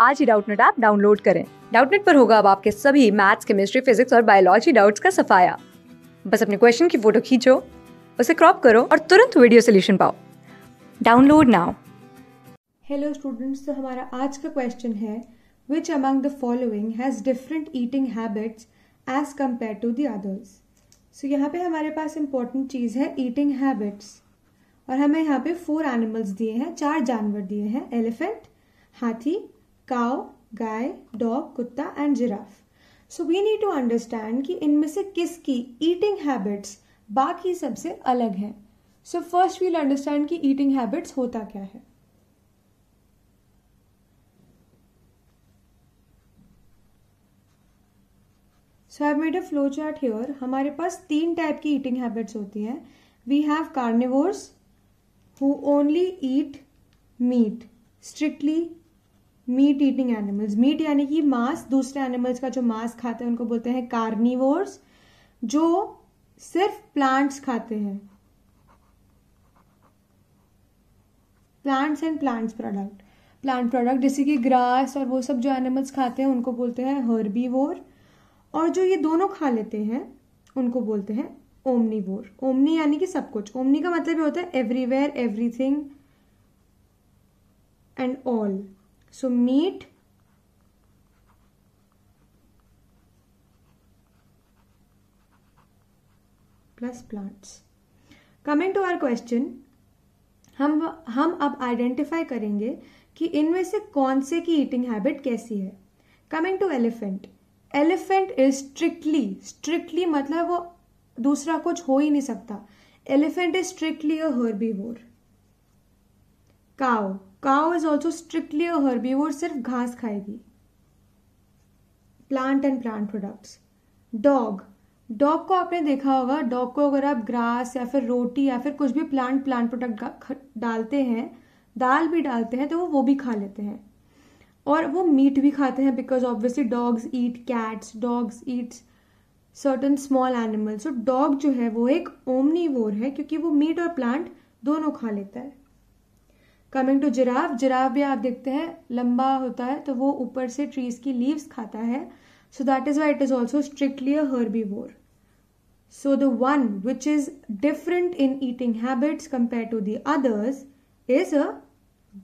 आज ही Doubtnut app download करें डाउटनेट पर होगा अब आपके सभी मैथ्स केमिस्ट्री फिजिक्स और बायोलॉजी डाउट्स का सफाया बस अपने क्वेश्चन की फोटो खींचो उसे क्रॉप करो और तुरंत वीडियो सोल्यूशन पाओ डाउनलोड नाउ हेलो स्टूडेंट्स तो हमारा आज का क्वेश्चन है which among the following has different eating habits as compare to the others so यहाँ पे हमारे पास इम्पोर्टेंट चीज़ है ईटिंग हैबिट्स और हमें यहाँ पे फोर एनिमल्स दिए हैं चार जानवर दिए हैं एलिफेंट हाथी काउ गाय डॉग कुत्ता and giraffe so we need to understand कि इनमें से किसकी ईटिंग हैबिट्स बाकी सबसे अलग हैं सो फर्स्ट वील अंडरस्टैंड कि ईटिंग हैबिट्स होता क्या है so I made a flow chart here हमारे पास तीन टाइप की ईटिंग हैबिट्स होती हैं we have carnivores who only eat meat strictly meat eating animals meat यानी कि मांस दूसरे एनिमल्स का जो मांस खाते हैं उनको बोलते हैं कार्निवोर्स जो सिर्फ प्लांट्स खाते हैं plants and plants product plant product जैसे कि ग्रास और वो सब जो एनिमल्स खाते हैं उनको बोलते हैं हर्बीवोर और जो ये दोनों खा लेते हैं उनको बोलते हैं ओमनीवोर ओमनी यानी कि सब कुछ ओमनी का मतलब ये होता है everywhere everything and all so meet plus plants coming to our question हम हम अब आइडेंटिफाई करेंगे कि इनमें से कौन से की ईटिंग हैबिट कैसी है coming to elephant elephant is strictly strictly मतलब वो दूसरा कुछ हो ही नहीं सकता elephant is strictly a herbivore cow cow is also strictly a वो सिर्फ घास खाएगी plant and plant products dog dog को आपने देखा होगा डॉग को अगर आप ग्रास या फिर रोटी या फिर कुछ भी प्लांट प्लांट प्रोडक्ट डालते हैं दाल भी डालते हैं तो वो वो भी खा लेते हैं और वो मीट भी खाते हैं because obviously dogs eat cats dogs eat certain small animals so dog जो है वो एक ओमनी है क्योंकि वो मीट और प्लांट दोनों खा लेता है कमिंग टू जिराफ जिराफ भी आप देखते हैं लंबा होता है तो वो ऊपर से ट्रीज की लीव्स खाता है so that is why it is also strictly a herbivore so the one which is different in eating habits compare to the others is a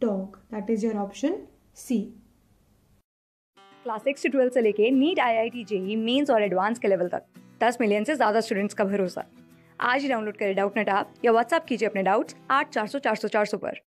dog that is your option C class six से twelfth से लेके NEET I I T JEE mains और advance के level तक दस million से ज़्यादा students का भरोसा आज ही डाउनलोड करें डाउट नेट आप या व्हाट्सअप कीजिए अपने डाउट्स आठ चार सौ चार सौ चार सौ पर